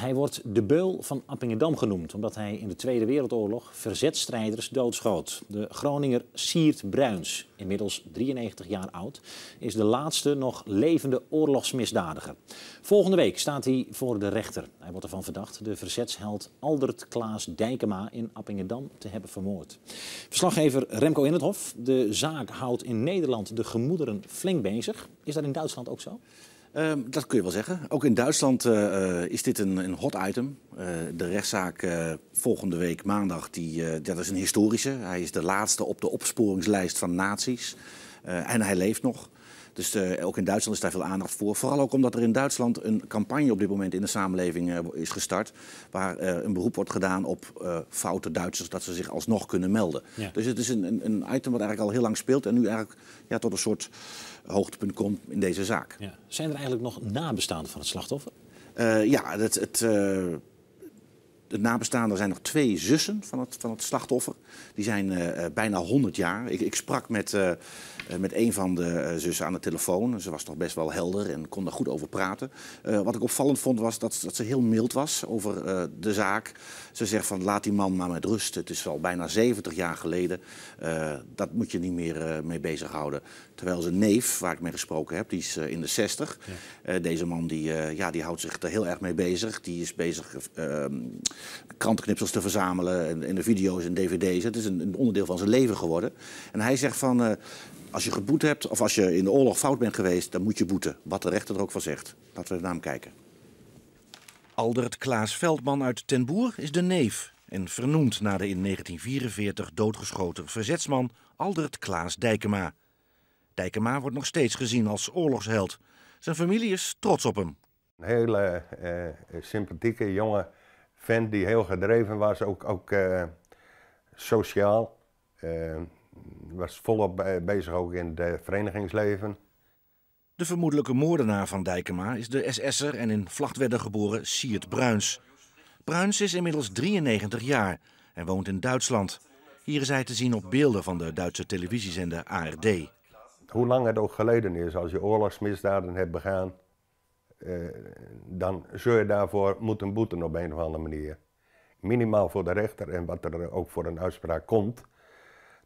Hij wordt de beul van Appingedam genoemd, omdat hij in de Tweede Wereldoorlog verzetstrijders doodschoot. De Groninger Siert Bruins, inmiddels 93 jaar oud, is de laatste nog levende oorlogsmisdadiger. Volgende week staat hij voor de rechter. Hij wordt ervan verdacht de verzetsheld Aldert Klaas Dijkema in Appingedam te hebben vermoord. Verslaggever Remco in de zaak houdt in Nederland de gemoederen flink bezig. Is dat in Duitsland ook zo? Ehm, dat kun je wel zeggen. Ook in Duitsland eh, eh, is dit een, een hot item. Eh, de rechtszaak volgende week maandag, die, dat is een historische. Hij is de laatste op de opsporingslijst van nazi's. en hij leeft nog. Dus eh, ook in Duitsland is daar veel aandacht voor. Vooral ook omdat er in Duitsland een campagne op dit moment in de samenleving eh, is gestart. Waar eh, een beroep wordt gedaan op foute Duitsers, dat ze zich alsnog kunnen melden. Dus het is een, een, een, item wat eigenlijk al heel lang speelt en nu eigenlijk ja, tot een soort hoogtepunt komt in deze zaak. Ja. Zijn er eigenlijk nog nabestaanden van het slachtoffer? ja, het, het de nabestaanden zijn nog twee zussen van het, van het slachtoffer. Die zijn eh, eh, bijna 100 jaar. Ik, ik sprak met, eh, met een van de zussen aan de telefoon. Ze was nog best wel helder en kon daar goed over praten. wat ik opvallend vond was dat, dat ze heel mild was over de zaak. Ze zegt van laat die man maar met rust. Het is al bijna 70 jaar geleden. dat moet je niet meer mee bezighouden. Terwijl zijn neef, waar ik mee gesproken heb, die is in de 60. deze man die, ja, die houdt zich er heel erg mee bezig. Die is bezig Krantknipsels te verzamelen en, de video's en dvd's. Het is een, onderdeel van zijn leven geworden. En hij zegt van, eh, als je geboet hebt of als je in de oorlog fout bent geweest, dan moet je boeten. Wat de rechter er ook van zegt. Laten we naar hem kijken. Aldert Klaas Veldman uit Ten Boer is de neef en vernoemd naar de in 1944 doodgeschoten verzetsman Aldert Klaas Dijkema. Dijkema wordt nog steeds gezien als oorlogsheld. Zijn familie is trots op hem. Een hele eh, eh, sympathieke jongen vent die heel gedreven was, ook, ook eh, sociaal. Eh, was volop bezig ook in het eh, verenigingsleven. De vermoedelijke moordenaar van Dijkema is de SS'er en in Vlachtwedden geboren Siert Bruins. Bruins is inmiddels 93 jaar en woont in Duitsland. Hier is hij te zien op beelden van de Duitse televisiezender ARD. Hoe lang het ook geleden is als je oorlogsmisdaden hebt begaan, eh, dan zul je daarvoor moeten boeten op een of andere manier. Minimaal voor de rechter en wat er ook voor een uitspraak komt,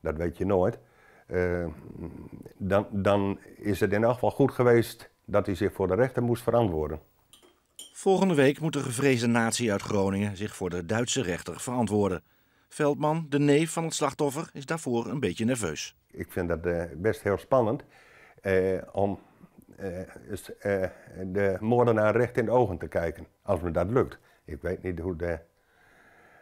dat weet je nooit. Eh, dan, dan is het in elk geval goed geweest dat hij zich voor de rechter moest verantwoorden. Volgende week moet de gevreesde natie uit Groningen zich voor de Duitse rechter verantwoorden. Veldman, de neef van het slachtoffer, is daarvoor een beetje nerveus. Ik vind dat eh, best heel spannend. om de eh, eh, de moordenaar recht in de ogen te kijken, als me dat lukt. Ik weet niet hoe de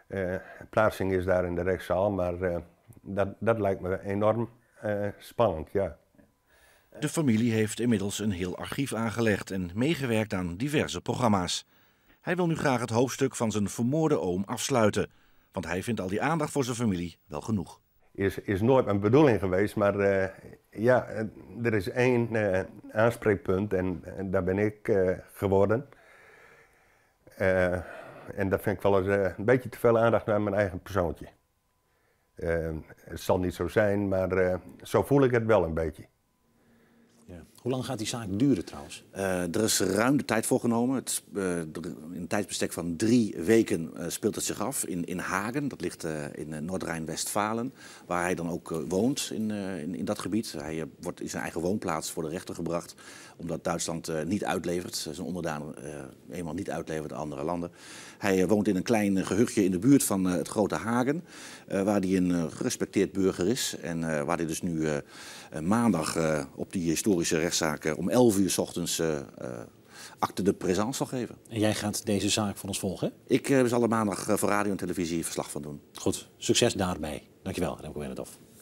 eh, plaatsing is daar in de rechtszaal, maar dat, dat lijkt me enorm spannend, ja. De familie heeft inmiddels een heel archief aangelegd en meegewerkt aan diverse programma's. Hij wil nu graag het hoofdstuk van zijn vermoorde oom afsluiten, want hij vindt al die aandacht voor zijn familie wel genoeg is, is nooit mijn bedoeling geweest. Maar eh, ja, eh, er is één eh, aanspreekpunt en, daar ben ik geworden. en dat vind ik wel eens een beetje te veel aandacht naar mijn eigen persoontje. het zal niet zo zijn, maar zo voel ik het wel een beetje. Hoe lang gaat die zaak duren trouwens? Eh, er is ruim de tijd voor genomen. Het, eh, in een tijdsbestek van drie weken eh, speelt het zich af in, in Hagen. Dat ligt in Noord-Rijn-Westfalen, waar hij dan ook woont in, in, in, dat gebied. Hij wordt in zijn eigen woonplaats voor de rechter gebracht, omdat Duitsland niet uitlevert. Zijn onderdanen eenmaal niet uitlevert aan andere landen. Hij woont in een klein gehuchtje in de buurt van het grote Hagen, waar hij een gerespecteerd burger is. En waar hij dus nu maandag op die historische rechter rechtszaak om 11 uur s ochtends eh, eh, acte de présence zal geven. En jij gaat deze zaak voor ons volgen, hè? Ik eh, zal er maandag voor radio en televisie verslag van doen. Goed, succes daarbij. Dankjewel, Remco af.